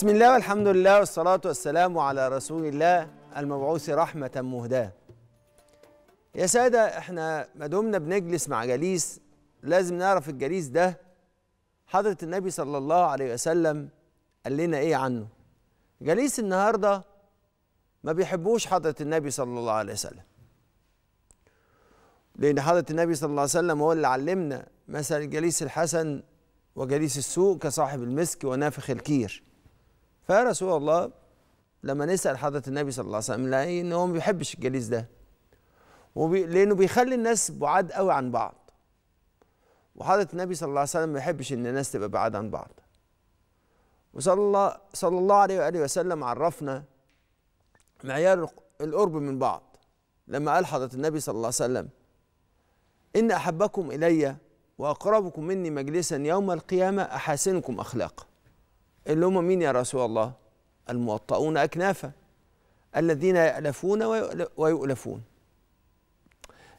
بسم الله والحمد لله والصلاة والسلام على رسول الله المبعوث رحمة مهداة يا سادة احنا ما دمنا بنجلس مع جليس لازم نعرف الجليس ده حضرة النبي صلى الله عليه وسلم قال لنا ايه عنه جليس النهاردة ما بيحبوش حضرة النبي صلى الله عليه وسلم لأن حضرة النبي صلى الله عليه وسلم هو اللي علمنا مثل جليس الحسن وجليس السوء كصاحب المسك ونافخ الكير فيا رسول الله لما نسال حضره النبي صلى الله عليه وسلم نلاقي ان هو ما بيحبش الجليس ده وبي لانه بيخلي الناس بعاد قوي عن بعض وحضره النبي صلى الله عليه وسلم ما يحبش ان الناس تبقى بعاد عن بعض وصلى الله صلى الله عليه واله وسلم عرفنا معيار القرب من بعض لما قال حضره النبي صلى الله عليه وسلم ان احبكم الي واقربكم مني مجلسا يوم القيامه احاسنكم اخلاقا اللي هم مين يا رسول الله الموطؤون أكنافا الذين يألفون ويؤلفون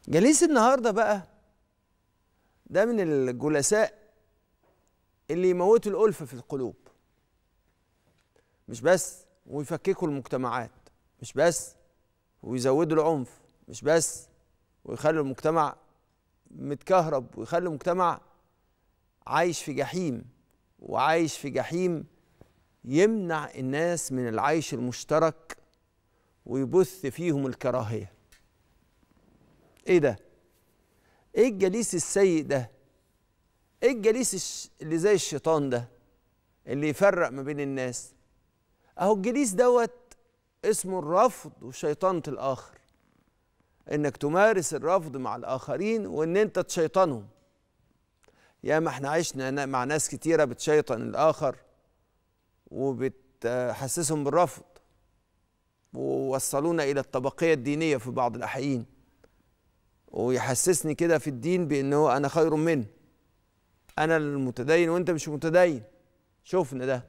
جليس النهاردة بقى ده من الجلساء اللي يموتوا الألفة في القلوب مش بس ويفككوا المجتمعات مش بس ويزودوا العنف مش بس ويخلوا المجتمع متكهرب ويخلوا المجتمع عايش في جحيم وعايش في جحيم يمنع الناس من العيش المشترك ويبث فيهم الكراهيه ايه ده ايه الجليس السيء ده ايه الجليس اللي زي الشيطان ده اللي يفرق ما بين الناس اهو الجليس دوت اسمه الرفض وشيطنه الاخر انك تمارس الرفض مع الاخرين وان انت تشيطنهم يا ما احنا عشنا مع ناس كتيره بتشيطن الاخر وبتحسسهم بالرفض ووصلونا الى الطبقيه الدينيه في بعض الاحيين ويحسسني كده في الدين بان هو انا خير منه انا المتدين وانت مش متدين شوفنا ده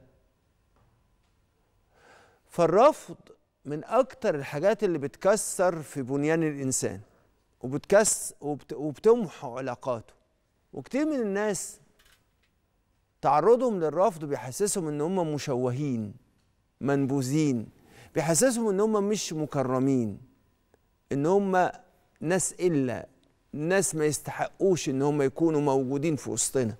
فالرفض من اكتر الحاجات اللي بتكسر في بنيان الانسان وبتكس وبتمحو علاقاته وكتير من الناس تعرضهم للرفض بيحسسهم ان هم مشوهين منبوذين بيحسسهم ان هم مش مكرمين ان هم ناس الا ناس ما يستحقوش ان هم يكونوا موجودين في وسطنا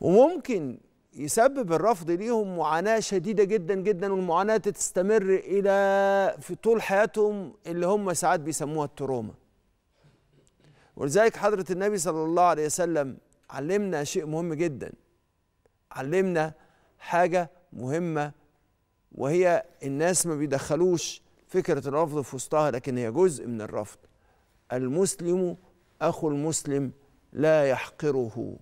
وممكن يسبب الرفض ليهم معاناة شديدة جدا جدا والمعاناة تستمر إلى في طول حياتهم اللي هم ساعات بيسموها التروما ولذلك حضرة النبي صلى الله عليه وسلم علمنا شيء مهم جدا علمنا حاجة مهمة وهي الناس ما بيدخلوش فكرة الرفض في وسطها لكن هي جزء من الرفض المسلم أخو المسلم لا يحقره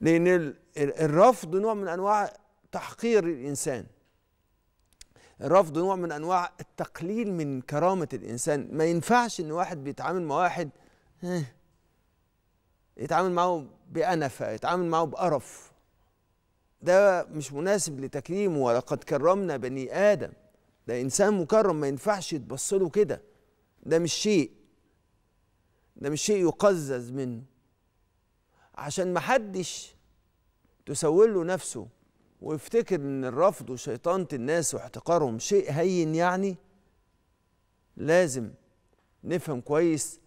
لأن الرفض نوع من أنواع تحقير الإنسان الرفض نوع من أنواع التقليل من كرامة الإنسان ما ينفعش إن واحد بيتعامل مع واحد إيه، يتعامل معه بأنفة يتعامل معه بقرف ده مش مناسب لتكريمه ولقد كرمنا بني آدم ده إنسان مكرم ما ينفعش يتبص له كده ده مش شيء ده مش شيء يقزز منه عشان محدش تسول له نفسه ويفتكر ان الرفض وشيطانة الناس واحتقارهم شيء هين يعني لازم نفهم كويس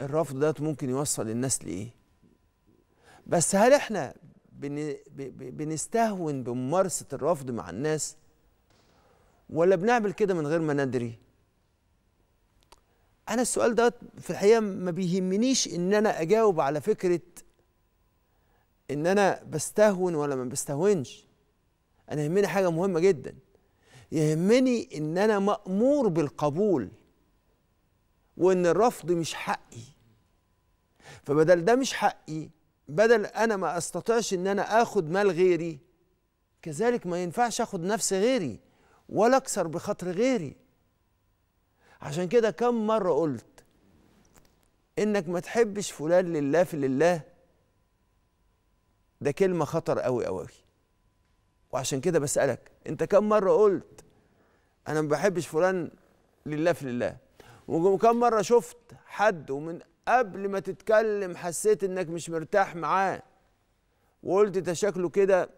الرفض ده ممكن يوصل الناس لايه بس هل احنا بنستهون بممارسه الرفض مع الناس ولا بنعمل كده من غير ما ندري انا السؤال ده في الحقيقه ما بيهمنيش ان انا اجاوب على فكره ان انا بستهون ولا ما بستهونش انا يهمني حاجه مهمه جدا يهمني ان انا مامور بالقبول وان الرفض مش حقي فبدل ده مش حقي بدل انا ما استطيعش ان انا اخد مال غيري كذلك ما ينفعش اخد نفس غيري ولا اكسر بخاطر غيري عشان كده كم مره قلت انك ما تحبش فلان لله في لله ده كلمه خطر قوي قوي وعشان كده بسالك انت كم مره قلت انا ما بحبش فلان لله في لله وكم مره شفت حد ومن قبل ما تتكلم حسيت انك مش مرتاح معاه وقلت ده شكله كده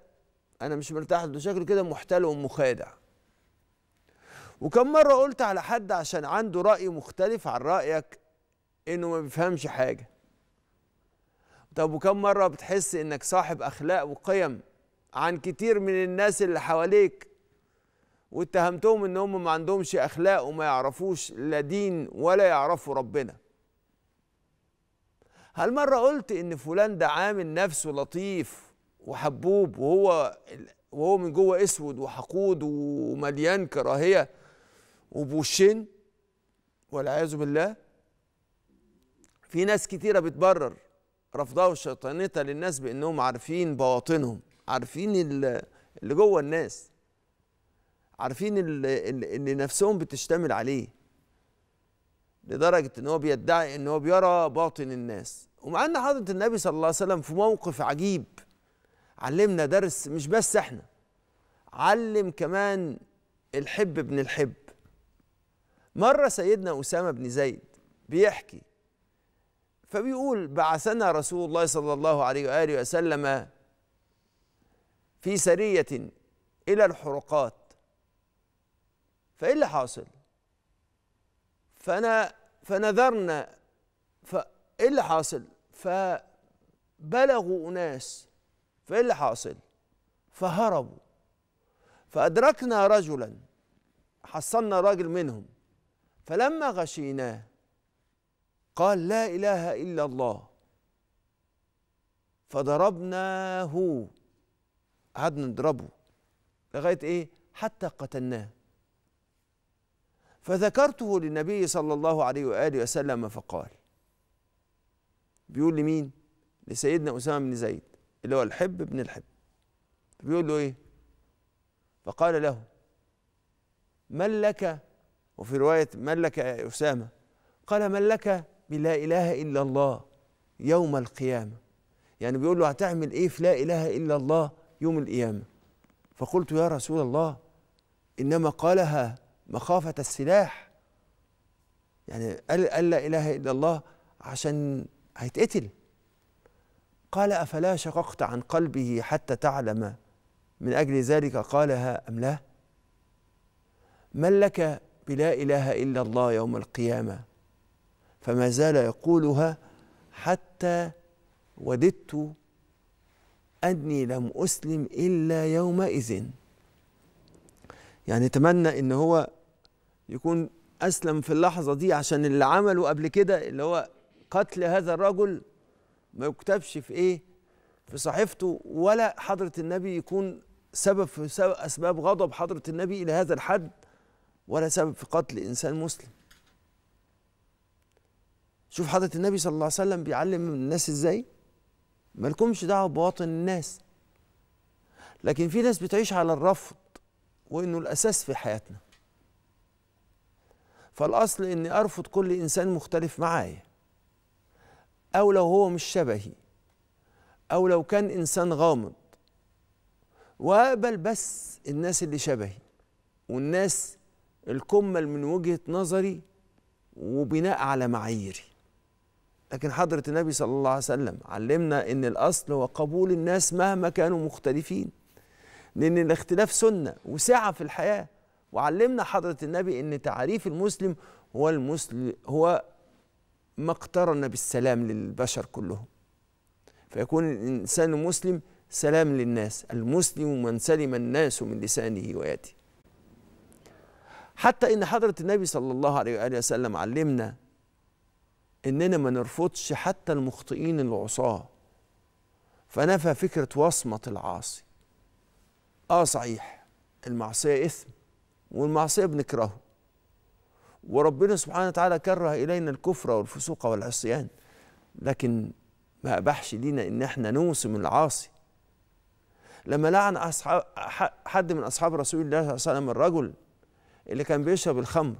انا مش مرتاح ده شكله كده محتال ومخادع وكم مره قلت على حد عشان عنده راي مختلف عن رايك انه ما بيفهمش حاجه طب وكم مره بتحس انك صاحب اخلاق وقيم عن كتير من الناس اللي حواليك واتهمتهم ان هم ما عندهمش اخلاق وما يعرفوش لا دين ولا يعرفوا ربنا هل مرة قلت إن فلان ده عامل نفسه لطيف وحبوب وهو وهو من جوه اسود وحقود ومليان كراهيه وبوشين والعياذ بالله في ناس كتيره بتبرر رفضها وشيطانتها للناس بانهم عارفين بواطنهم عارفين اللي جوه الناس عارفين اللي, اللي نفسهم بتشتمل عليه لدرجه ان هو بيدعي ان هو بيرى باطن الناس ومع ان حضره النبي صلى الله عليه وسلم في موقف عجيب علمنا درس مش بس احنا علم كمان الحب بن الحب مره سيدنا اسامه بن زيد بيحكي فبيقول بعثنا رسول الله صلى الله عليه واله وسلم في سريه الى الحرقات فايه اللي حاصل فانا فنذرنا فايه اللي حاصل فبلغوا اناس فايه اللي حاصل فهربوا فادركنا رجلا حصلنا راجل منهم فلما غشيناه قال لا اله الا الله فضربناه قعدنا نضربه لغايه ايه حتى قتلناه فذكرته للنبي صلى الله عليه وآله وسلم فقال بيقول لمين لسيدنا أسامة بن زيد اللي هو الحب بن الحب بيقول له إيه فقال له من لك وفي رواية من لك يا أسامة قال من لك بلا إله إلا الله يوم القيامة يعني بيقول له هتعمل إيه في لا إله إلا الله يوم القيامة فقلت يا رسول الله إنما قالها مخافة السلاح يعني قال, قال لا إله إلا الله عشان هيتقتل قال أفلا شققت عن قلبه حتى تعلم من أجل ذلك قالها أم لا من لك بلا إله إلا الله يوم القيامة فما زال يقولها حتى وددت أني لم أسلم إلا يومئذ يعني تمنى ان هو يكون اسلم في اللحظه دي عشان اللي عمله قبل كده اللي هو قتل هذا الرجل ما يكتبش في ايه في صحيفته ولا حضره النبي يكون سبب في سبب اسباب غضب حضره النبي الى هذا الحد ولا سبب في قتل انسان مسلم شوف حضره النبي صلى الله عليه وسلم بيعلم الناس ازاي مالكمش دعوه ببواطن الناس لكن في ناس بتعيش على الرفض وانه الاساس في حياتنا فالاصل اني ارفض كل انسان مختلف معايا او لو هو مش شبهي او لو كان انسان غامض واقبل بس الناس اللي شبهي والناس الكمل من وجهه نظري وبناء على معاييري لكن حضره النبي صلى الله عليه وسلم علمنا ان الاصل هو قبول الناس مهما كانوا مختلفين لأن الاختلاف سنة وسعة في الحياة وعلمنا حضرة النبي أن تعريف المسلم هو المسلم هو ما اقترن بالسلام للبشر كلهم فيكون الإنسان المسلم سلام للناس المسلم من سلم الناس من لسانه ويده حتى ان حضره النبي صلى الله عليه واله وسلم علمنا اننا ما نرفضش حتى المخطئين العصاه فنفى فكره وصمه العاصي اه صحيح المعصيه اثم والمعصيه بنكرهه وربنا سبحانه وتعالى كره الينا الكفر والفسوق والعصيان لكن ما ابحش لينا ان احنا نوسم العاصي لما لعن أصحاب حد من اصحاب رسول الله صلى الله عليه وسلم الرجل اللي كان بيشرب الخمر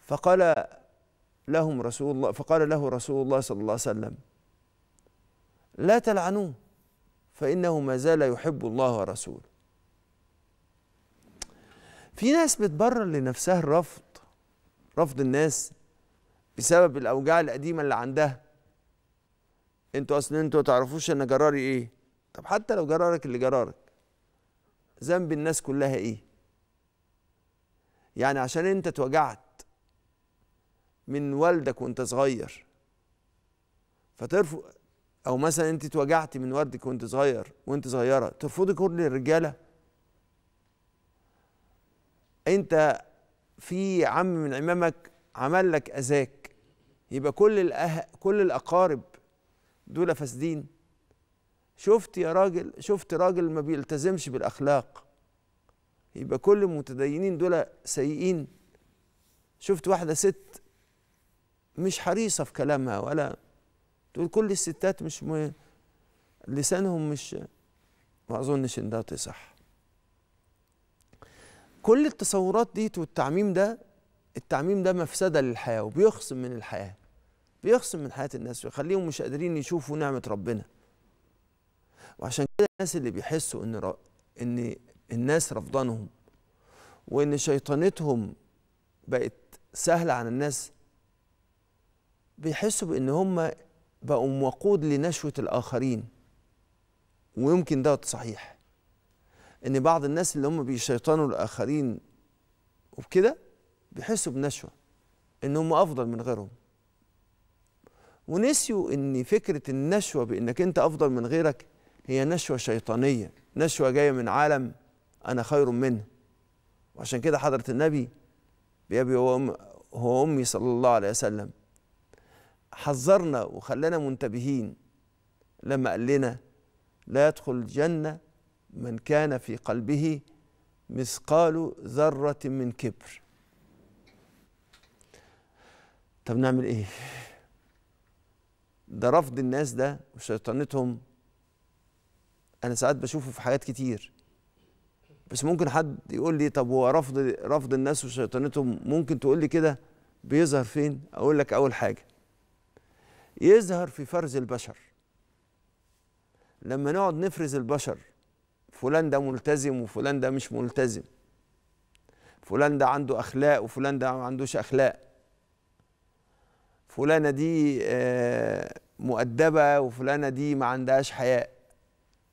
فقال لهم رسول الله فقال له رسول الله صلى الله عليه وسلم لا تلعنوه فإنه ما زال يحب الله ورسوله في ناس بتبرر لنفسها الرفض رفض الناس بسبب الأوجاع القديمة اللي عندها انتوا اصل انتوا تعرفوش انا جراري ايه طب حتى لو جرارك اللي جرارك ذنب الناس كلها ايه يعني عشان انت اتوجعت من والدك وانت صغير فترفض او مثلا انت اتوجعتي من وردك وانت صغير وانت صغيره ترفضي كل الرجاله انت في عم من عمامك عمل لك اذاك يبقى كل الأه... كل الاقارب دول فاسدين شفت يا راجل شفت راجل ما بيلتزمش بالاخلاق يبقى كل المتدينين دول سيئين شفت واحده ست مش حريصه في كلامها ولا تقول كل الستات مش م... لسانهم مش ما اظنش ان ده صح كل التصورات دي والتعميم ده التعميم ده مفسده للحياه وبيخصم من الحياه بيخصم من حياه الناس ويخليهم مش قادرين يشوفوا نعمه ربنا وعشان كده الناس اللي بيحسوا ان ر... ان الناس رفضانهم وان شيطانتهم بقت سهله على الناس بيحسوا بان هم بقوا وقود لنشوة الآخرين ويمكن ده صحيح إن بعض الناس اللي هم بيشيطنوا الآخرين وبكده بيحسوا بنشوة إن هم أفضل من غيرهم ونسيوا إن فكرة النشوة بإنك أنت أفضل من غيرك هي نشوة شيطانية نشوة جاية من عالم أنا خير منه وعشان كده حضرة النبي بيبي هو أمي صلى الله عليه وسلم حذرنا وخلانا منتبهين لما قال لنا لا يدخل الجنة من كان في قلبه مثقال ذرة من كبر طب نعمل ايه ده رفض الناس ده وشيطانتهم انا ساعات بشوفه في حاجات كتير بس ممكن حد يقول لي طب هو رفض رفض الناس وشيطانتهم ممكن تقول لي كده بيظهر فين اقول لك اول حاجه يظهر في فرز البشر لما نقعد نفرز البشر فلان ده ملتزم وفلان ده مش ملتزم فلان ده عنده اخلاق وفلان ده ما عندوش اخلاق فلانه دي آه، مؤدبه وفلانه دي ما عندهاش حياء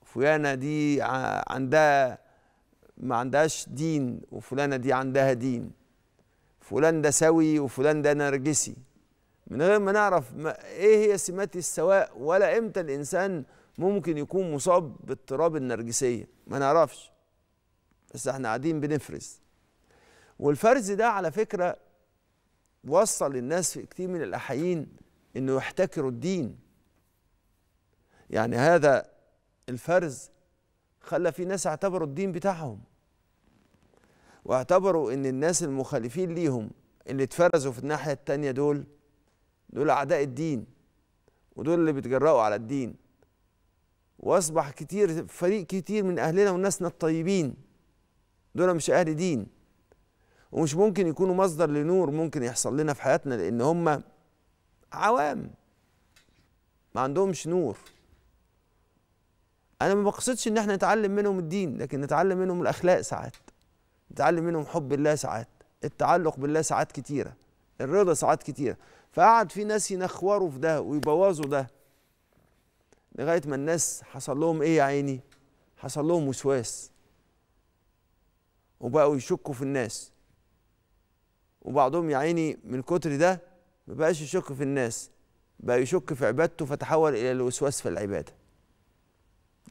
فلانه دي عندها ما عندهاش دين وفلانه دي عندها دين فلان ده سوي وفلان ده نرجسي من غير ما نعرف ما ايه هي سمات السواء ولا امتى الانسان ممكن يكون مصاب باضطراب النرجسيه ما نعرفش بس احنا قاعدين بنفرز والفرز ده على فكره وصل الناس في كتير من الاحيين انه يحتكروا الدين يعني هذا الفرز خلى في ناس اعتبروا الدين بتاعهم واعتبروا ان الناس المخالفين ليهم اللي اتفرزوا في الناحيه التانيه دول دول اعداء الدين ودول اللي بيتجرأوا على الدين واصبح كتير فريق كتير من اهلنا وناسنا الطيبين دول مش اهل دين ومش ممكن يكونوا مصدر لنور ممكن يحصل لنا في حياتنا لان هم عوام ما عندهمش نور انا ما بقصدش ان احنا نتعلم منهم الدين لكن نتعلم منهم الاخلاق ساعات نتعلم منهم حب الله ساعات التعلق بالله ساعات كتيره الرضا ساعات كتيره فقعد في ناس ينخوروا في ده ويبوظوا ده لغايه ما الناس حصل لهم ايه يا عيني حصل لهم وسواس وبقوا يشكوا في الناس وبعضهم يا عيني من كتر ده ما بقاش يشك في الناس بقى يشك في عبادته فتحول الى الوسواس في العباده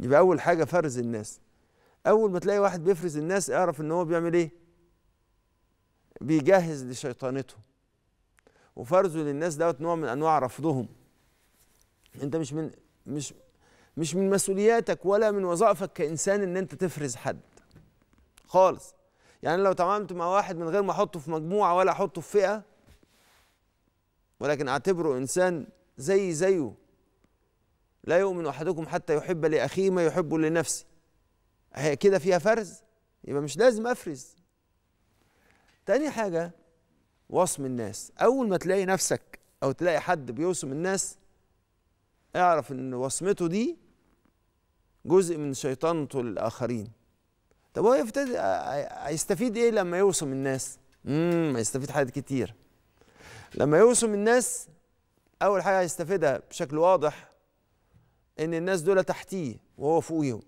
يبقى اول حاجه فرز الناس اول ما تلاقي واحد بيفرز الناس اعرف ان هو بيعمل ايه بيجهز لشيطانته وفرزه للناس دوت نوع من انواع رفضهم انت مش من مش مش من مسؤولياتك ولا من وظائفك كانسان ان انت تفرز حد خالص يعني لو تعاملت مع واحد من غير ما احطه في مجموعه ولا احطه في فئه ولكن اعتبره انسان زي زيه لا يؤمن احدكم حتى يحب لاخيه ما يحب لنفسه هي كده فيها فرز يبقى مش لازم افرز تاني حاجه وصم الناس اول ما تلاقي نفسك او تلاقي حد بيوصم الناس اعرف ان وصمته دي جزء من شيطنته للاخرين طب هو يفتدي هيستفيد ايه لما يوصم الناس امم هيستفيد حاجات كتير لما يوصم الناس اول حاجه هيستفيدها بشكل واضح ان الناس دول تحتيه وهو فوقيهم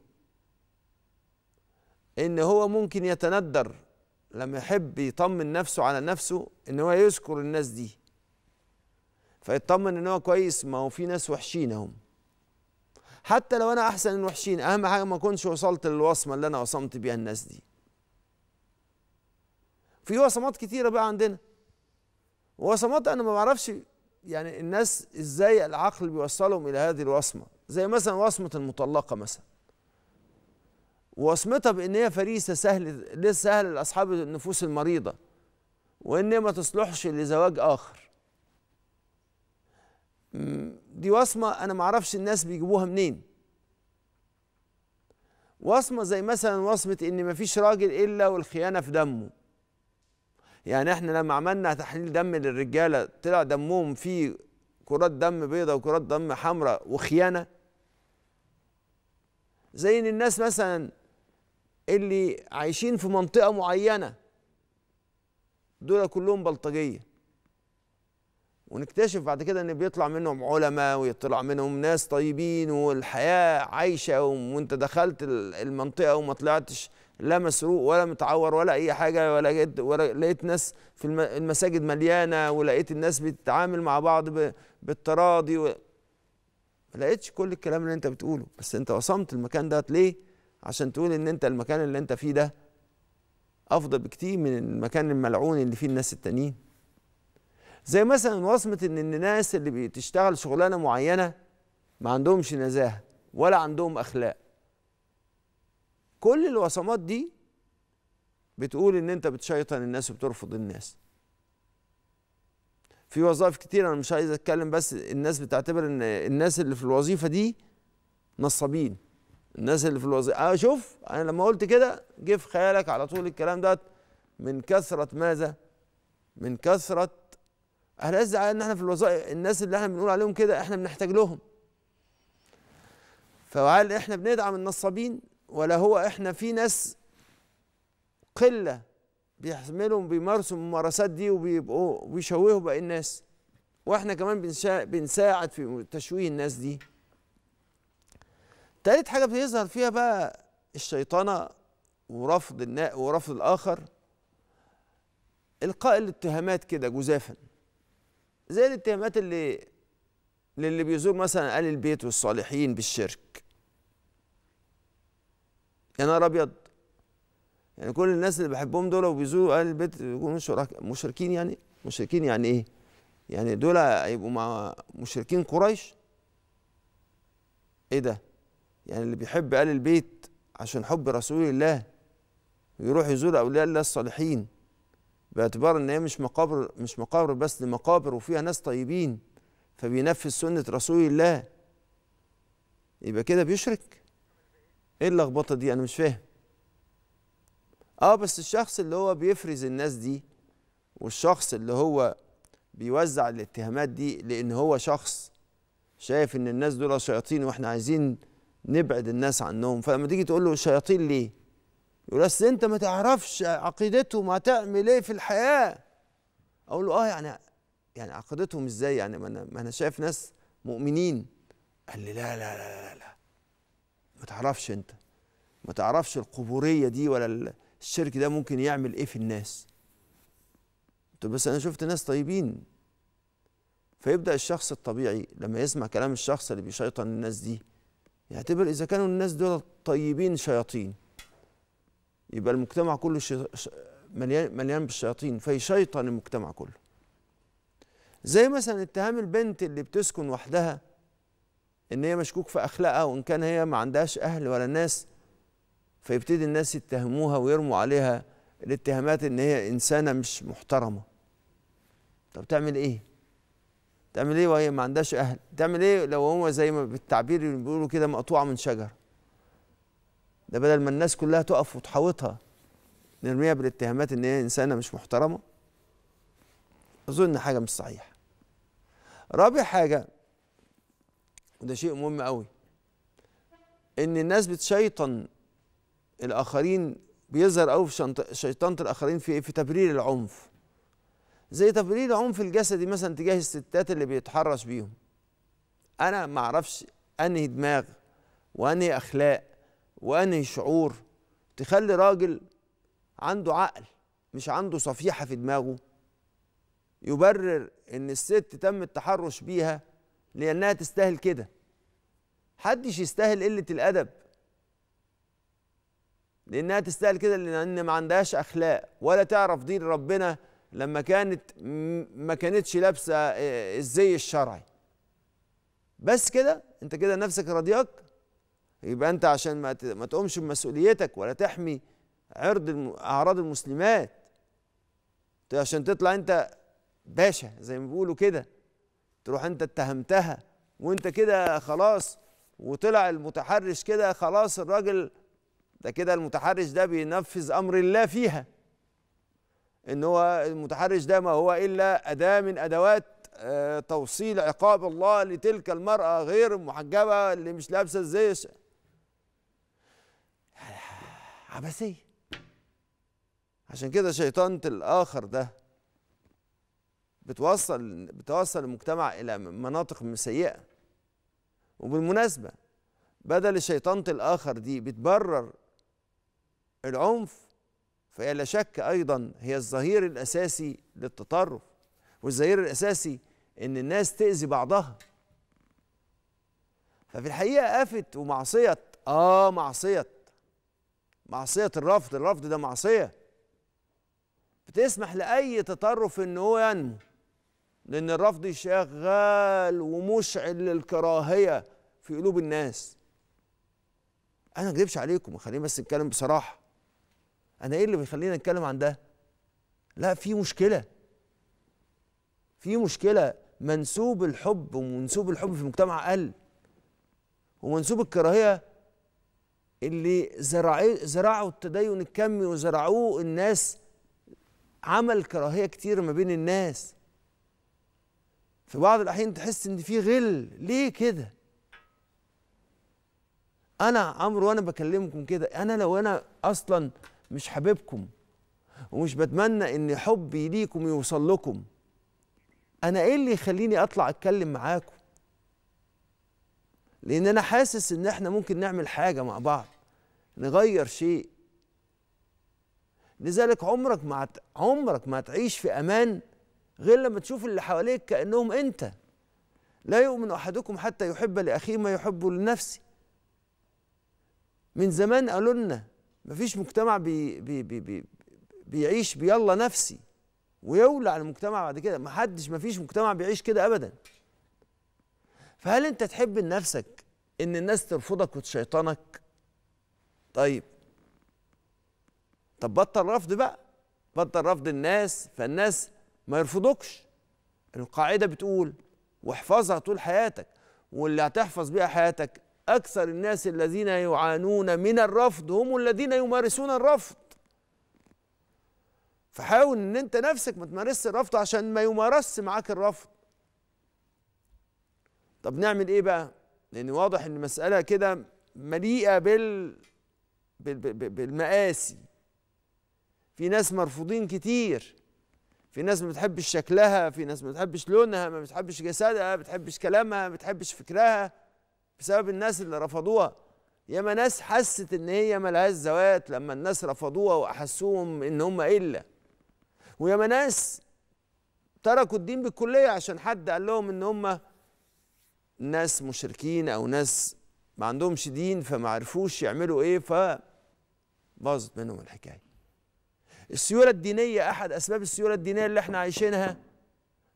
ان هو ممكن يتندر لما يحب يطمن نفسه على نفسه ان هو يذكر الناس دي فيطمن ان هو كويس ما هو في ناس وحشين اهم حتى لو انا احسن من وحشين اهم حاجه ما اكونش وصلت للوصمه اللي انا وصمت بيها الناس دي في وصمات كتيره بقى عندنا وصمات انا ما بعرفش يعني الناس ازاي العقل بيوصلهم الى هذه الوصمه زي مثلا وصمه المطلقه مثلا وصمتها بان هي فريسه سهل سهل لاصحاب النفوس المريضه وان ما تصلحش لزواج اخر دي وصمه انا ما اعرفش الناس بيجيبوها منين وصمه زي مثلا وصمه ان ما فيش راجل الا والخيانه في دمه يعني احنا لما عملنا تحليل دم للرجاله طلع دمهم فيه كرات دم بيضاء وكرات دم حمراء وخيانه زي ان الناس مثلا اللي عايشين في منطقه معينه دول كلهم بلطجيه ونكتشف بعد كده ان بيطلع منهم علماء ويطلع منهم ناس طيبين والحياه عايشه وانت دخلت المنطقه وما طلعتش لا مسروق ولا متعور ولا اي حاجه ولا لقيت ولا لقيت ناس في المساجد مليانه ولقيت الناس بتتعامل مع بعض بالتراضي و... ما لقيتش كل الكلام اللي انت بتقوله بس انت وصمت المكان ده ليه؟ عشان تقول ان انت المكان اللي انت فيه ده افضل بكتير من المكان الملعون اللي فيه الناس التانيين زي مثلا وصمه ان الناس اللي بتشتغل شغلانه معينه ما عندهمش نزاهه ولا عندهم اخلاق كل الوصمات دي بتقول ان انت بتشيطن الناس وبترفض الناس في وظائف كتير انا مش عايز اتكلم بس الناس بتعتبر ان الناس اللي في الوظيفه دي نصابين الناس اللي في الوظيفه اه شوف انا لما قلت كده جه في خيالك على طول الكلام ده من كثره ماذا من كثره أهل قصدي ان احنا في الوظائف الناس اللي احنا بنقول عليهم كده احنا بنحتاج لهم فهل احنا بندعم النصابين ولا هو احنا في ناس قله بيحملوا بيمارسوا الممارسات دي وبيبقوا بيشوهوا باقي الناس واحنا كمان بنساعد في تشويه الناس دي تالت حاجه بيظهر فيها بقى الشيطنه ورفض الناء ورفض الاخر القاء الاتهامات كده جزافا زي الاتهامات اللي للي بيزور مثلا اهل البيت والصالحين بالشرك يا نهار ابيض يعني كل الناس اللي بحبهم دول وبيزوروا اهل البيت يكونوا مشركين يعني مشركين يعني ايه يعني دول هيبقوا مع مشركين قريش ايه ده يعني اللي بيحب آل البيت عشان حب رسول الله يروح يزور أولياء الله الصالحين باعتبار إن هي مش مقابر مش مقابر بس دي مقابر وفيها ناس طيبين فبينفذ سنة رسول الله يبقى كده بيشرك إيه اللخبطة دي أنا مش فاهم اه بس الشخص اللي هو بيفرز الناس دي والشخص اللي هو بيوزع الاتهامات دي لان هو شخص شايف ان الناس دول شياطين واحنا عايزين نبعد الناس عنهم فلما تيجي تقول له الشياطين ليه يقول اصل انت ما تعرفش عقيدتهم هتعمل ايه في الحياه اقول له اه يعني يعني عقيدتهم ازاي يعني ما انا ما انا شايف ناس مؤمنين قال لي لا لا لا لا لا ما تعرفش انت ما تعرفش القبوريه دي ولا الشرك ده ممكن يعمل ايه في الناس قلت بس انا شفت ناس طيبين فيبدا الشخص الطبيعي لما يسمع كلام الشخص اللي بيشيطن الناس دي يعتبر إذا كانوا الناس دول طيبين شياطين يبقى المجتمع كله مليان مليان بالشياطين فيشيطن المجتمع كله زي مثلا اتهام البنت اللي بتسكن وحدها ان هي مشكوك في اخلاقها وان كان هي ما عندهاش اهل ولا ناس فيبتدي الناس يتهموها ويرموا عليها الاتهامات ان هي انسانه مش محترمه طب تعمل ايه تعمل ايه وهي ما عندهاش اهل تعمل ايه لو هو زي ما بالتعبير اللي بيقولوا كده مقطوعه من شجر ده بدل ما الناس كلها تقف وتحاوطها نرميها بالاتهامات ان هي انسانه مش محترمه اظن حاجه مش صحيحه رابع حاجه وده شيء مهم قوي ان الناس بتشيطن الاخرين بيظهر قوي في شيطنه الاخرين في ايه في تبرير العنف زي تفريد العنف الجسدي مثلا تجاه الستات اللي بيتحرش بيهم انا ما اعرفش انهي دماغ وانهي اخلاق وانهي شعور تخلي راجل عنده عقل مش عنده صفيحه في دماغه يبرر ان الست تم التحرش بيها لانها تستاهل كده محدش يستاهل قله الادب لانها تستاهل كده لان ما عندهاش اخلاق ولا تعرف دين ربنا لما كانت ما كانتش لابسه آه، الزي الشرعي بس كده انت كده نفسك راضياك يبقى انت عشان ما ما تقومش بمسؤوليتك ولا تحمي عرض اعراض المسلمات عشان تطلع انت باشا زي ما بيقولوا كده تروح انت اتهمتها وانت كده خلاص وطلع المتحرش كده خلاص الراجل ده كده المتحرش ده بينفذ امر الله فيها ان هو المتحرش ده ما هو الا اداه من ادوات آه، توصيل عقاب الله لتلك المراه غير المحجبه اللي مش لابسه الزيش عبثيه عشان كده شيطانة الآخر ده بتوصل بتوصل المجتمع إلى مناطق سيئة وبالمناسبة بدل شيطانة الآخر دي بتبرر العنف فهي لا شك ايضا هي الظهير الاساسي للتطرف والظهير الاساسي ان الناس تاذي بعضها ففي الحقيقه افت ومعصيه اه معصيه معصيه الرفض الرفض ده معصيه بتسمح لاي تطرف ان هو ينمو لان الرفض شغال ومشعل للكراهيه في قلوب الناس انا ما اكذبش عليكم خليني بس اتكلم بصراحه انا ايه اللي بيخلينا نتكلم عن ده لا في مشكله في مشكله منسوب الحب ومنسوب الحب في المجتمع قل ومنسوب الكراهيه اللي زرعوه زرعوا التدين الكمي وزرعوه الناس عمل كراهيه كتير ما بين الناس في بعض الاحيان تحس ان في غل ليه كده انا عمرو وانا بكلمكم كده انا لو انا اصلا مش حبيبكم ومش بتمنى ان حبي ليكم يوصل لكم انا ايه اللي يخليني اطلع اتكلم معاكم لان انا حاسس ان احنا ممكن نعمل حاجه مع بعض نغير شيء لذلك عمرك ما عمرك ما تعيش في امان غير لما تشوف اللي حواليك كانهم انت لا يؤمن احدكم حتى يحب لاخيه ما يحبه لنفسه من زمان قالوا لنا ما فيش مجتمع بي بي بي بي بيعيش بيلا نفسي ويولع المجتمع بعد كده ما حدش ما فيش مجتمع بيعيش كده ابدا فهل انت تحب لنفسك ان الناس ترفضك وتشيطنك طيب طب بطل رفض بقى بطل رفض الناس فالناس ما يرفضوكش القاعده بتقول واحفظها طول حياتك واللي هتحفظ بيها حياتك أكثر الناس الذين يعانون من الرفض هم الذين يمارسون الرفض فحاول ان انت نفسك ما تمارسش الرفض عشان ما يمارسش معاك الرفض طب نعمل ايه بقى لان واضح ان المساله كده مليئه بال بالمقاسي في ناس مرفوضين كتير في ناس ما بتحبش شكلها في ناس ما بتحبش لونها ما بتحبش جسدها ما بتحبش كلامها ما بتحبش فكرها بسبب الناس اللي رفضوها ياما ناس حست ان هي ملهاش ذوات لما الناس رفضوها واحسوهم ان هم الا وياما ناس تركوا الدين بالكليه عشان حد قال لهم ان هم ناس مشركين او ناس ما عندهمش دين فما عرفوش يعملوا ايه ف باظت منهم الحكايه السيوله الدينيه احد اسباب السيوله الدينيه اللي احنا عايشينها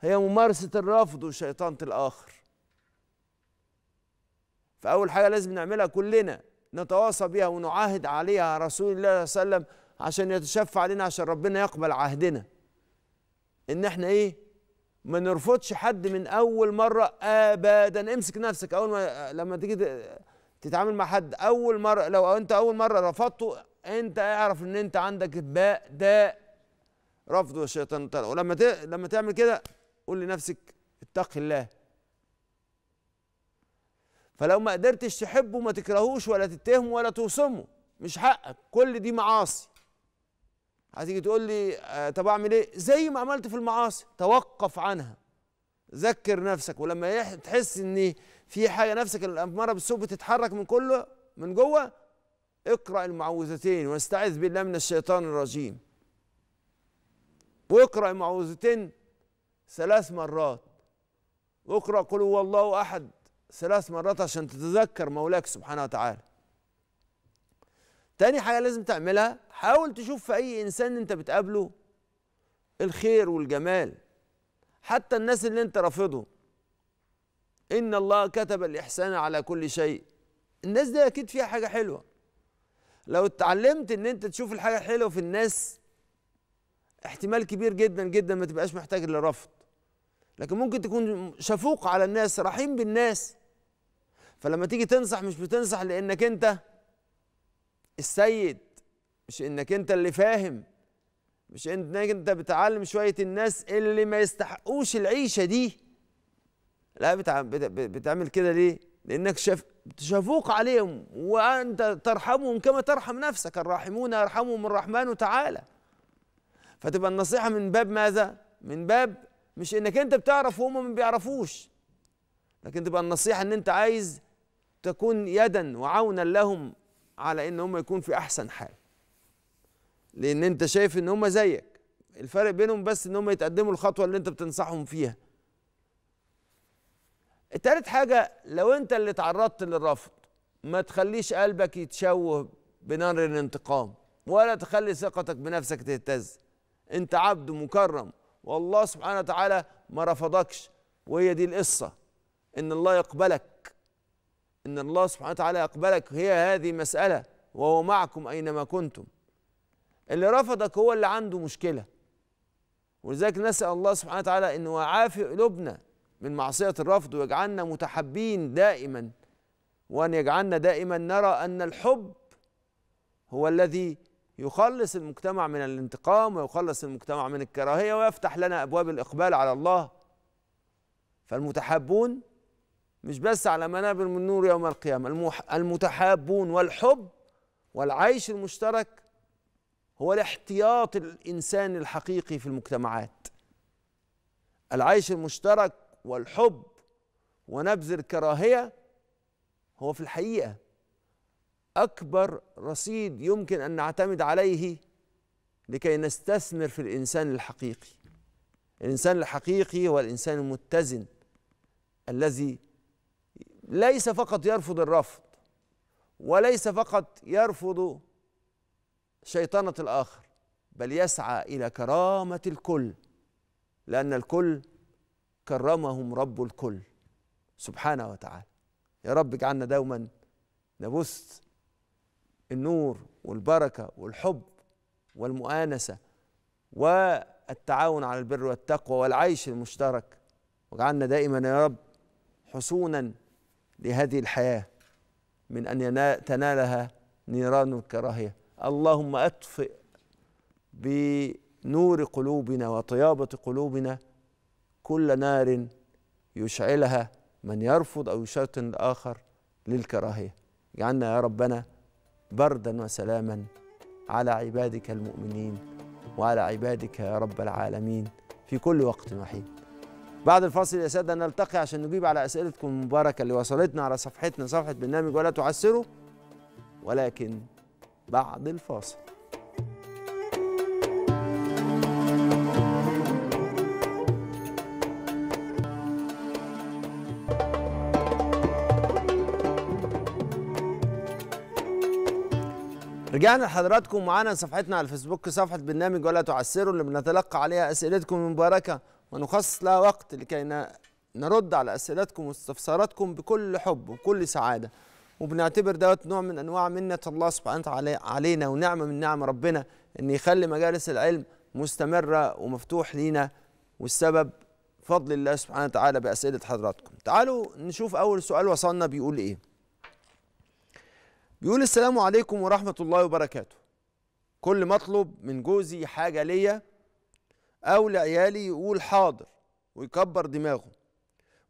هي ممارسه الرفض وشيطانه الاخر فأول حاجة لازم نعملها كلنا نتواصى بها ونعاهد عليها رسول الله صلى الله عليه وسلم عشان يتشفع علينا عشان ربنا يقبل عهدنا ان احنا ايه ما نرفضش حد من اول مرة ابدا امسك نفسك اول ما لما تيجي تتعامل مع حد اول مرة لو انت اول مرة رفضته انت اعرف ان انت عندك باء داء رفض والشيطان طلع ولما لما تعمل كده قول لنفسك اتق الله فلو ما قدرتش تحبه ما تكرهوش ولا تتهمه ولا توصمه مش حقك كل دي معاصي هتيجي تقول لي آه، طب اعمل ايه زي ما عملت في المعاصي توقف عنها ذكر نفسك ولما تحس ان في حاجه نفسك الاماره بالسوء بتتحرك من كله من جوه اقرا المعوذتين واستعذ بالله من الشيطان الرجيم واقرا المعوذتين ثلاث مرات واقرا قل هو الله احد ثلاث مرات عشان تتذكر مولاك سبحانه وتعالى تاني حاجة لازم تعملها حاول تشوف في أي إنسان أنت بتقابله الخير والجمال حتى الناس اللي أنت رافضهم إن الله كتب الإحسان على كل شيء الناس دي أكيد فيها حاجة حلوة لو اتعلمت إن أنت تشوف الحاجة الحلوة في الناس احتمال كبير جدا جدا ما تبقاش محتاج للرفض لكن ممكن تكون شفوق على الناس رحيم بالناس فلما تيجي تنصح مش بتنصح لانك انت السيد مش انك انت اللي فاهم مش انك انت بتعلم شويه الناس اللي ما يستحقوش العيشه دي لا بتعمل كده ليه لانك شف شفوق عليهم وانت ترحمهم كما ترحم نفسك الراحمون يرحمهم الرحمن تعالى فتبقى النصيحه من باب ماذا من باب مش انك انت بتعرف وهم ما بيعرفوش لكن تبقى النصيحه ان انت عايز تكون يدا وعونا لهم على ان هم يكون في احسن حال لان انت شايف ان هم زيك الفرق بينهم بس ان هم يتقدموا الخطوه اللي انت بتنصحهم فيها تالت حاجه لو انت اللي تعرضت للرفض ما تخليش قلبك يتشوه بنار الانتقام ولا تخلي ثقتك بنفسك تهتز انت عبد مكرم والله سبحانه وتعالى ما رفضكش وهي دي القصة إن الله يقبلك إن الله سبحانه وتعالى يقبلك هي هذه مسألة وهو معكم أينما كنتم اللي رفضك هو اللي عنده مشكلة ولذلك نسأل الله سبحانه وتعالى أنه يعافي قلوبنا من معصية الرفض ويجعلنا متحبين دائما وأن يجعلنا دائما نرى أن الحب هو الذي يخلص المجتمع من الانتقام ويخلص المجتمع من الكراهيه ويفتح لنا ابواب الاقبال على الله فالمتحابون مش بس على منابر من نور يوم القيامه المتحابون والحب والعيش المشترك هو الاحتياط الانساني الحقيقي في المجتمعات العيش المشترك والحب ونبذ الكراهيه هو في الحقيقه اكبر رصيد يمكن ان نعتمد عليه لكي نستثمر في الانسان الحقيقي الانسان الحقيقي هو الانسان المتزن الذي ليس فقط يرفض الرفض وليس فقط يرفض شيطنه الاخر بل يسعى الى كرامه الكل لان الكل كرمهم رب الكل سبحانه وتعالى يا رب اجعلنا دوما نبث النور والبركه والحب والمؤانسه والتعاون على البر والتقوى والعيش المشترك واجعلنا دائما يا رب حصونا لهذه الحياه من ان تنالها نيران الكراهيه اللهم اطفئ بنور قلوبنا وطيابه قلوبنا كل نار يشعلها من يرفض او يشرطن الاخر للكراهيه اجعلنا يا ربنا بردا وسلاما على عبادك المؤمنين وعلى عبادك يا رب العالمين في كل وقت وحين بعد الفاصل يا سادة نلتقي عشان نجيب على أسئلتكم المباركة اللي وصلتنا على صفحتنا صفحة برنامج ولا تعسروا ولكن بعد الفاصل رجعنا لحضراتكم معانا صفحتنا على الفيسبوك صفحة برنامج ولا تعسروا اللي بنتلقى عليها أسئلتكم المباركة ونخصص لها وقت لكي نرد على أسئلتكم واستفساراتكم بكل حب وكل سعادة وبنعتبر دوت نوع من أنواع منة الله سبحانه وتعالى علينا ونعمة من نعم ربنا أن يخلي مجالس العلم مستمرة ومفتوح لينا والسبب فضل الله سبحانه وتعالى بأسئلة حضراتكم تعالوا نشوف أول سؤال وصلنا بيقول إيه بيقول السلام عليكم ورحمة الله وبركاته كل ما اطلب من جوزي حاجة ليا أو لعيالي يقول حاضر ويكبر دماغه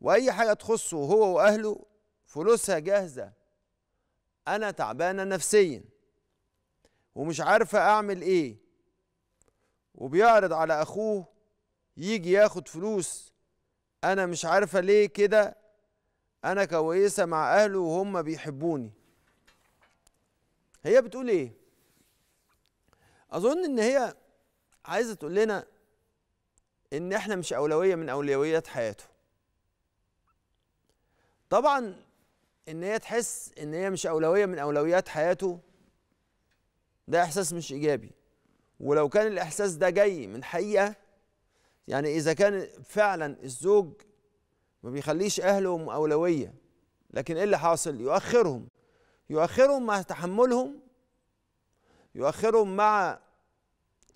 وأي حاجة تخصه هو وأهله فلوسها جاهزة أنا تعبانة نفسيا ومش عارفة أعمل إيه وبيعرض على أخوه يجي ياخد فلوس أنا مش عارفة ليه كده أنا كويسة مع أهله وهم بيحبوني هي بتقول ايه اظن ان هي عايزه تقول لنا ان احنا مش اولويه من اولويات حياته طبعا ان هي تحس ان هي مش اولويه من اولويات حياته ده احساس مش ايجابي ولو كان الاحساس ده جاي من حقيقه يعني اذا كان فعلا الزوج ما بيخليش اهله اولويه لكن ايه اللي حاصل يؤخرهم يؤخرهم مع تحملهم يؤخرهم مع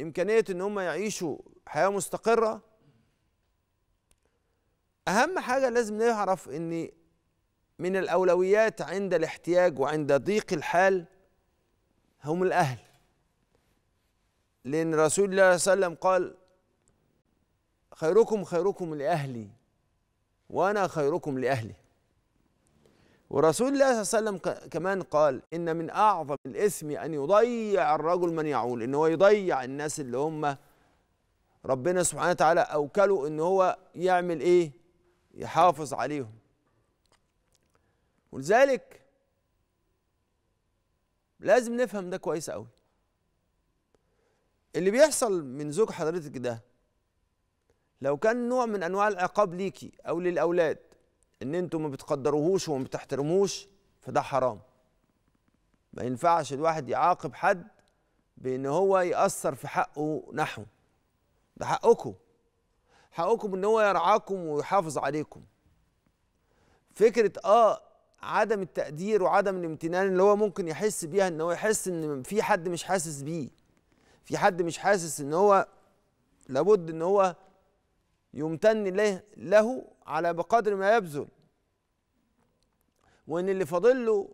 إمكانية إن هم يعيشوا حياة مستقرة أهم حاجة لازم نعرف إن من الأولويات عند الاحتياج وعند ضيق الحال هم الأهل لأن رسول الله صلى الله عليه وسلم قال خيركم خيركم لأهلي وأنا خيركم لأهلي ورسول الله صلى الله عليه وسلم كمان قال ان من اعظم الاثم ان يضيع الرجل من يعول ان هو يضيع الناس اللي هم ربنا سبحانه وتعالى اوكلوا ان هو يعمل ايه يحافظ عليهم ولذلك لازم نفهم ده كويس قوي اللي بيحصل من زوج حضرتك ده لو كان نوع من انواع العقاب ليكي او للاولاد ان انتوا ما بتقدروهوش وما بتحترموش فده حرام ما ينفعش الواحد يعاقب حد بان هو ياثر في حقه نحوه ده حقكم حقكم ان هو يرعاكم ويحافظ عليكم فكره اه عدم التقدير وعدم الامتنان اللي هو ممكن يحس بيها ان هو يحس ان في حد مش حاسس بيه في حد مش حاسس ان هو لابد ان هو يمتن له له على بقدر ما يبذل وان اللي فاضل له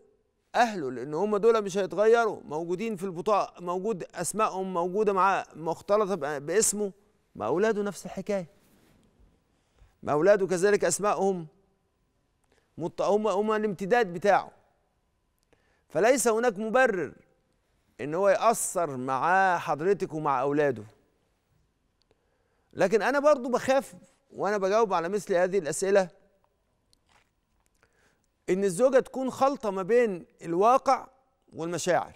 اهله لان هم دول مش هيتغيروا موجودين في البطاقه موجود اسمائهم موجوده معاه مختلطه باسمه ما اولاده نفس الحكايه ما اولاده كذلك اسمائهم هم هم الامتداد بتاعه فليس هناك مبرر ان هو يأثر مع حضرتك ومع اولاده لكن انا برضو بخاف وانا بجاوب على مثل هذه الاسئله ان الزوجه تكون خلطه ما بين الواقع والمشاعر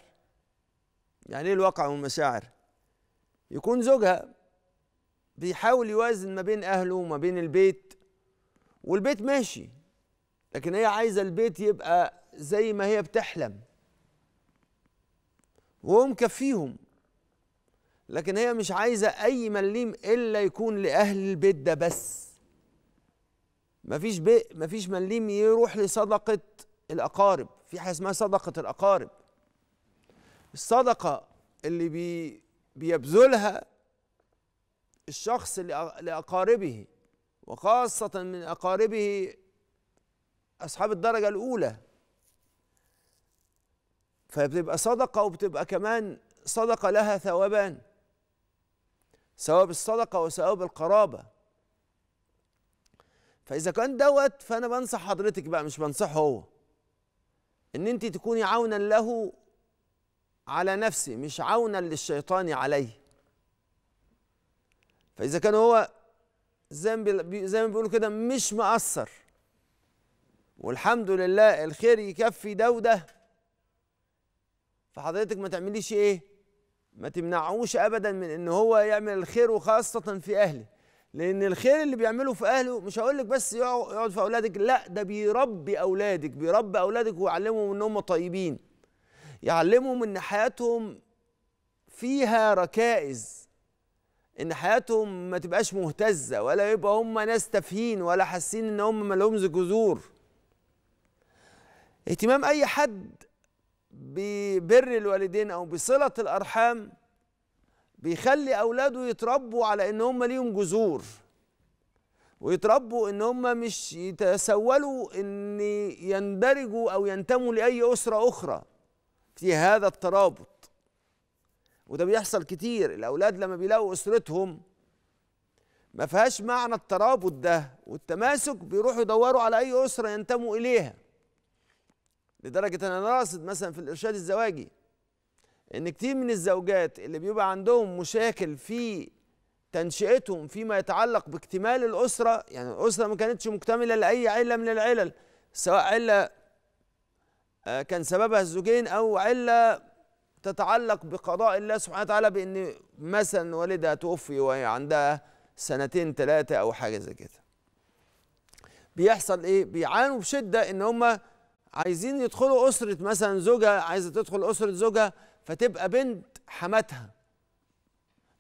يعني ايه الواقع والمشاعر يكون زوجها بيحاول يوازن ما بين اهله وما بين البيت والبيت ماشي لكن هي عايزه البيت يبقى زي ما هي بتحلم وهو مكفيهم لكن هي مش عايزة أي مليم إلا يكون لأهل البيت ده بس مفيش بي مفيش مليم يروح لصدقة الأقارب في حاجة اسمها صدقة الأقارب الصدقة اللي بي بيبذلها الشخص لأقاربه وخاصة من أقاربه أصحاب الدرجة الأولى فبتبقى صدقة وبتبقى كمان صدقة لها ثوابان ثواب الصدقه وثواب القرابه فاذا كان دوت فانا بنصح حضرتك بقى مش بنصحه هو ان انت تكوني عونا له على نفسي مش عونا للشيطان عليه فاذا كان هو زي ما زي ما بيقولوا كده مش مقصر والحمد لله الخير يكفي ده وده فحضرتك ما تعمليش ايه ما تمنعوش ابدا من ان هو يعمل الخير وخاصه في اهله لان الخير اللي بيعمله في اهله مش هقول لك بس يقعد في اولادك لا ده بيربي اولادك بيربي اولادك ويعلمهم ان هم طيبين يعلمهم ان حياتهم فيها ركائز ان حياتهم ما تبقاش مهتزه ولا يبقى هم ناس تافهين ولا حاسين ان هم ما لهمش جذور اهتمام اي حد ببر الوالدين او بصله الارحام بيخلي اولاده يتربوا على ان هم ليهم جذور ويتربوا ان هم مش يتسولوا ان يندرجوا او ينتموا لاي اسره اخرى في هذا الترابط وده بيحصل كتير الاولاد لما بيلاقوا اسرتهم ما فيهاش معنى الترابط ده والتماسك بيروحوا يدوروا على اي اسره ينتموا اليها لدرجه ان انا راصد مثلا في الارشاد الزواجي ان كتير من الزوجات اللي بيبقى عندهم مشاكل في تنشئتهم فيما يتعلق باكتمال الاسره يعني الاسره ما كانتش مكتمله لاي عله من العلل سواء عله آه، كان سببها الزوجين او عله تتعلق بقضاء الله سبحانه وتعالى بان مثلا والدها توفي وهي عندها سنتين ثلاثه او حاجه زي كده بيحصل ايه بيعانوا بشده ان هم عايزين يدخلوا أسرة مثلا زوجة عايزة تدخل أسرة زوجها فتبقى بنت حماتها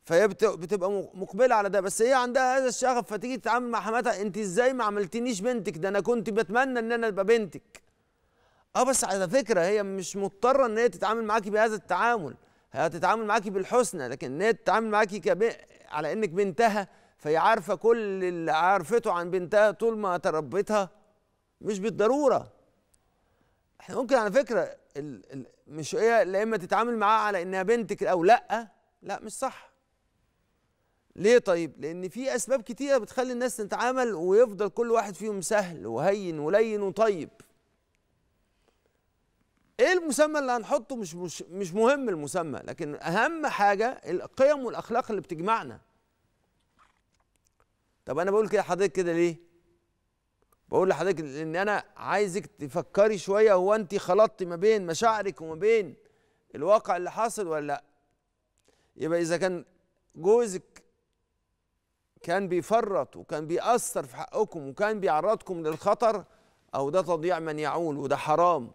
فهي بتبقى مقبله على ده بس هي عندها هذا الشغف فتيجي تتعامل مع حماتها انت ازاي ما عملتنيش بنتك ده انا كنت بتمنى ان انا ابقى بنتك اه بس على فكره هي مش مضطره ان هي تتعامل معاكي بهذا التعامل هي هتتعامل معاكي بالحسنى لكن ان هي تتعامل معاكي كب... على انك بنتها فهي عارفه كل اللي عارفته عن بنتها طول ما تربيتها مش بالضروره احنا ممكن على فكره ال ال مش هي لا اما تتعامل معاها على انها بنتك او لا لا مش صح ليه طيب لان في اسباب كتيره بتخلي الناس تتعامل ويفضل كل واحد فيهم سهل وهين ولين وطيب ايه المسمى اللي هنحطه مش مش مش مهم المسمى لكن اهم حاجه القيم والاخلاق اللي بتجمعنا طب انا بقول كده حضرتك كده ليه بقول لحضرتك ان انا عايزك تفكري شويه هو انت خلطتي ما بين مشاعرك وما بين الواقع اللي حاصل ولا لا يبقى اذا كان جوزك كان بيفرط وكان بيأثر في حقكم وكان بيعرضكم للخطر او ده تضييع من يعول وده حرام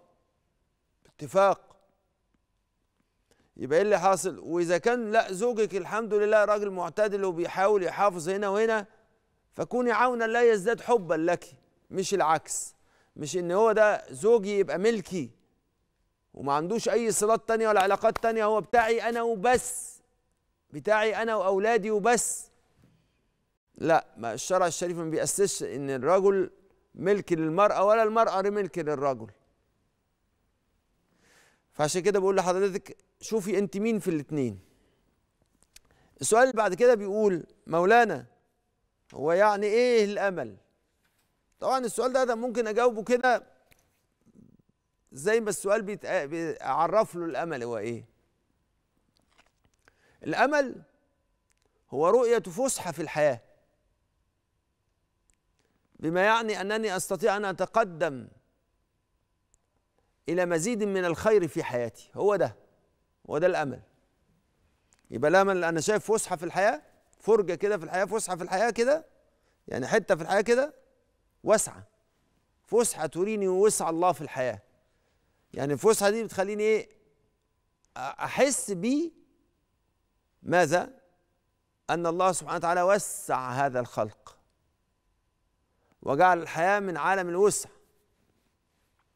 اتفاق يبقى ايه اللي حاصل واذا كان لا زوجك الحمد لله راجل معتدل وبيحاول يحافظ هنا وهنا فكوني عونا لا يزداد حبا لك مش العكس مش ان هو ده زوجي يبقى ملكي وما عندوش اي صلات تانية ولا علاقات تانية هو بتاعي انا وبس بتاعي انا واولادي وبس لا ما الشرع الشريف ما بيأسسش ان الرجل ملك للمرأة ولا المرأة ملك للرجل فعشان كده بقول لحضرتك شوفي انت مين في الاتنين السؤال اللي بعد كده بيقول مولانا هو يعني ايه الامل طبعا السؤال ده ده ممكن اجاوبه كده زي ما السؤال بيعرف له الامل هو ايه الامل هو رؤيه فسحه في الحياه بما يعني انني استطيع ان اتقدم الى مزيد من الخير في حياتي هو ده هو ده الامل يبقى الامل انا شايف فسحه في الحياه فرجه كده في الحياه فسحه في الحياه كده يعني حته في الحياه كده واسعه فسحه تريني وسع الله في الحياه يعني الفسحه دي بتخليني ايه احس بي ماذا ان الله سبحانه وتعالى وسع هذا الخلق وجعل الحياه من عالم الوسع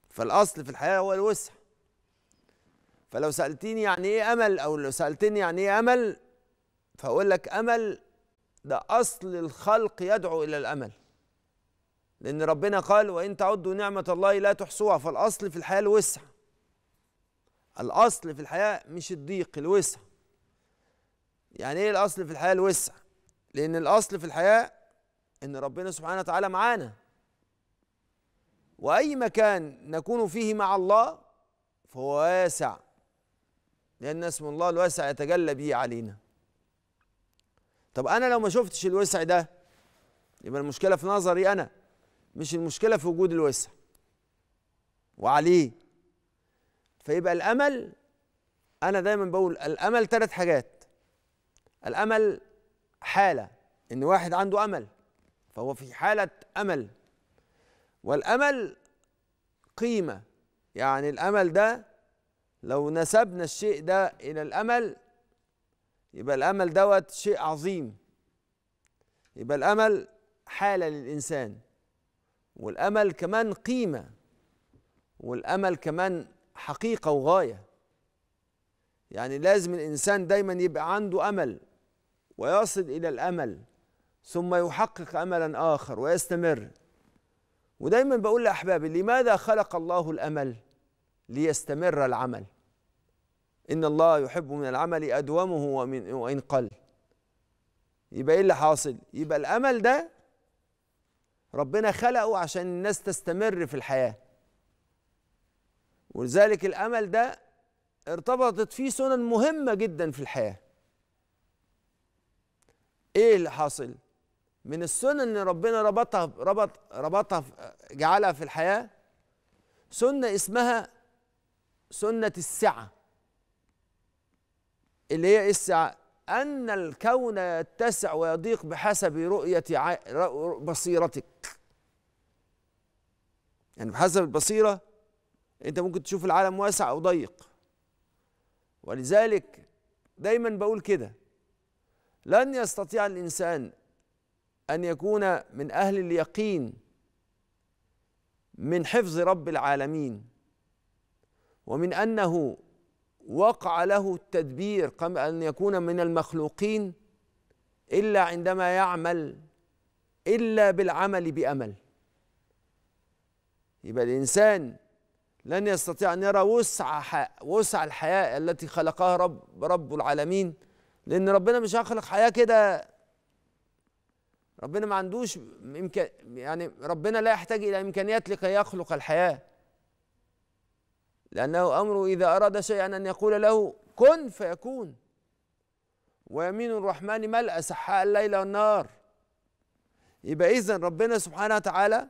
فالاصل في الحياه هو الوسع فلو سالتني يعني ايه امل او لو سالتني يعني ايه امل فاقول لك امل ده اصل الخلق يدعو الى الامل لأن ربنا قال وإن تعدوا نعمة الله لا تحصوها فالأصل في الحياة الوسع الأصل في الحياة مش الضيق الوسع يعني إيه الأصل في الحياة الوسع لأن الأصل في الحياة إن ربنا سبحانه وتعالى معانا وأي مكان نكون فيه مع الله فهو واسع لأن اسم الله الواسع يتجلى به علينا طب أنا لو ما شفتش الوسع ده يبقى المشكلة في نظري أنا مش المشكله في وجود الوسع وعليه فيبقى الامل انا دايما بقول الامل ثلاث حاجات الامل حاله ان واحد عنده امل فهو في حاله امل والامل قيمه يعني الامل ده لو نسبنا الشيء ده الى الامل يبقى الامل دوت شيء عظيم يبقى الامل حاله للانسان والامل كمان قيمه والامل كمان حقيقه وغايه يعني لازم الانسان دايما يبقى عنده امل ويصل الى الامل ثم يحقق املا اخر ويستمر ودايما بقول لاحبابي لماذا خلق الله الامل ليستمر العمل ان الله يحب من العمل ادومه ومن وان قل يبقى ايه اللي حاصل يبقى الامل ده ربنا خلقه عشان الناس تستمر في الحياة ولذلك الأمل ده ارتبطت فيه سنن مهمة جدا في الحياة ايه اللي حاصل من السنن اللي ربنا ربطها ربط ربطها جعلها في الحياة سنة اسمها سنة السعة اللي هي ايه السعة أن الكون يتسع ويضيق بحسب رؤية بصيرتك يعني بحسب البصيرة أنت ممكن تشوف العالم واسع أو ضيق ولذلك دايما بقول كده لن يستطيع الإنسان أن يكون من أهل اليقين من حفظ رب العالمين ومن أنه وقع له التدبير قبل أن يكون من المخلوقين إلا عندما يعمل إلا بالعمل بأمل يبقى الإنسان لن يستطيع أن يرى وسع وسع الحياة التي خلقها رب رب العالمين لأن ربنا مش هيخلق حياة كده ربنا ما عندوش يعني ربنا لا يحتاج إلى إمكانيات لكي يخلق الحياة لأنه أمر إذا أراد شيئا أن يقول له كن فيكون ويمين الرحمن ملأ سحاء الليل والنهار يبقى إذا ربنا سبحانه وتعالى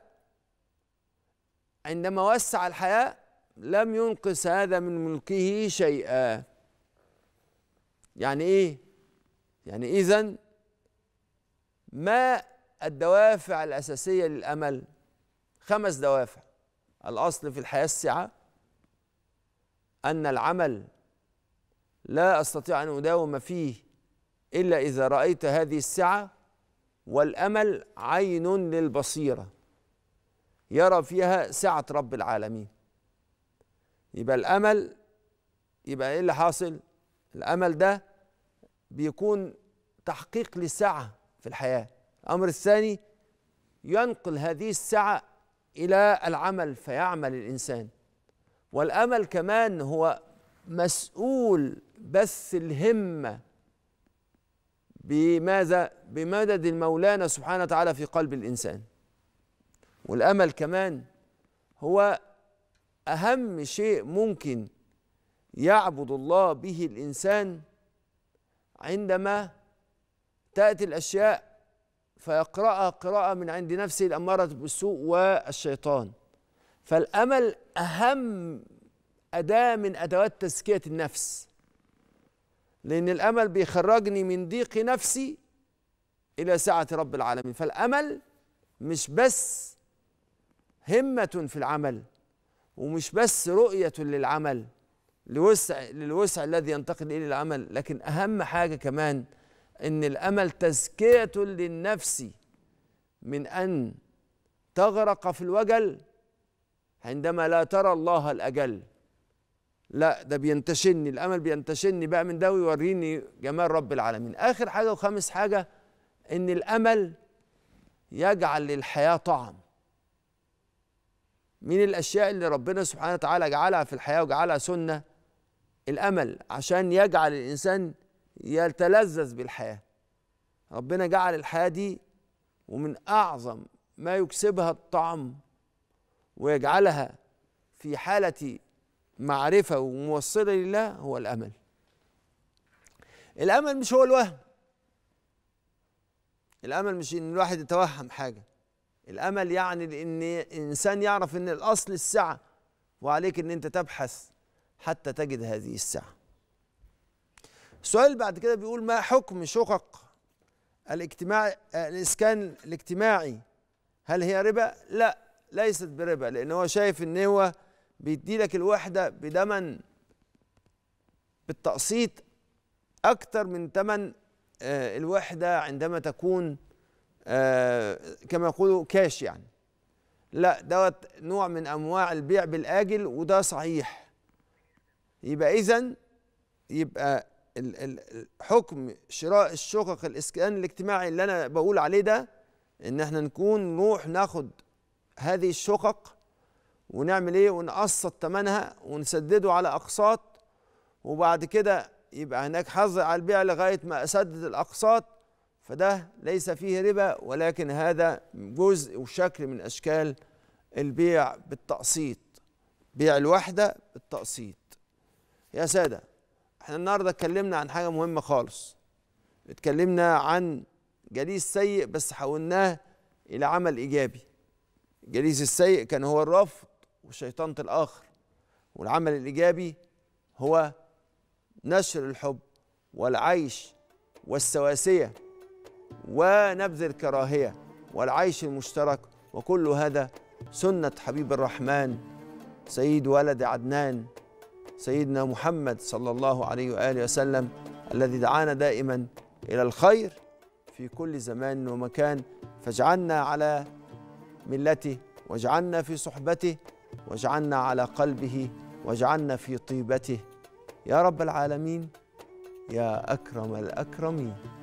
عندما وسع الحياة لم ينقص هذا من ملكه شيئا يعني إيه؟ يعني إذا ما الدوافع الأساسية للأمل خمس دوافع الأصل في الحياة السعة أن العمل لا أستطيع أن أداوم فيه إلا إذا رأيت هذه السعة والأمل عين للبصيرة يرى فيها سعة رب العالمين يبقى الأمل يبقى إيه اللي حاصل؟ الأمل ده بيكون تحقيق لسعة في الحياة الأمر الثاني ينقل هذه السعة إلى العمل فيعمل الإنسان والامل كمان هو مسؤول بث الهمه بماذا بمدد المولانا سبحانه وتعالى في قلب الانسان والامل كمان هو اهم شيء ممكن يعبد الله به الانسان عندما تاتي الاشياء فيقراها قراءه من عند نفسه الاماره بالسوء والشيطان فالامل اهم اداه من ادوات تزكيه النفس لان الامل بيخرجني من ضيق نفسي الى سعه رب العالمين فالامل مش بس همه في العمل ومش بس رؤيه للعمل لوسع للوسع الذي ينتقل اليه العمل لكن اهم حاجه كمان ان الامل تزكيه للنفس من ان تغرق في الوجل عندما لا ترى الله الأجل لا ده بينتشلني الأمل بينتشلني بقى من ده ويوريني جمال رب العالمين آخر حاجة وخامس حاجة إن الأمل يجعل للحياة طعم من الأشياء اللي ربنا سبحانه وتعالى جعلها في الحياة وجعلها سنة الأمل عشان يجعل الإنسان يتلذذ بالحياة ربنا جعل الحياة دي ومن أعظم ما يكسبها الطعم ويجعلها في حالة معرفة وموصلة لله هو الأمل الأمل مش هو الوهم الأمل مش إن الواحد يتوهم حاجة الأمل يعني إن إنسان يعرف إن الأصل السعة وعليك إن أنت تبحث حتى تجد هذه السعة السؤال بعد كده بيقول ما حكم شقق الاجتماع الإسكان الاجتماعي هل هي ربا؟ لا ليست بربا لان هو شايف ان هو بيدي لك الوحده بثمن بالتقسيط اكتر من ثمن آه، الوحده عندما تكون آه، كما يقولوا كاش يعني لا دوت نوع من انواع البيع بالاجل وده صحيح يبقى اذا يبقى حكم شراء الشقق الاسكان الاجتماعي اللي انا بقول عليه ده ان احنا نكون نروح ناخد هذه الشقق ونعمل ايه ونقسط ثمنها ونسدده على اقساط وبعد كده يبقى هناك حظر على البيع لغايه ما اسدد الاقساط فده ليس فيه ربا ولكن هذا جزء وشكل من اشكال البيع بالتقسيط بيع الوحده بالتقسيط يا ساده احنا النهارده اتكلمنا عن حاجه مهمه خالص اتكلمنا عن جليس سيء بس حولناه الى عمل ايجابي الجليس السيء كان هو الرفض وشيطنة الآخر والعمل الإيجابي هو نشر الحب والعيش والسواسية ونبذ الكراهية والعيش المشترك وكل هذا سنة حبيب الرحمن سيد ولد عدنان سيدنا محمد صلى الله عليه وآله وسلم الذي دعانا دائما إلى الخير في كل زمان ومكان فاجعلنا على ملته واجعلنا في صحبته واجعلنا على قلبه واجعلنا في طيبته يا رب العالمين يا اكرم الاكرمين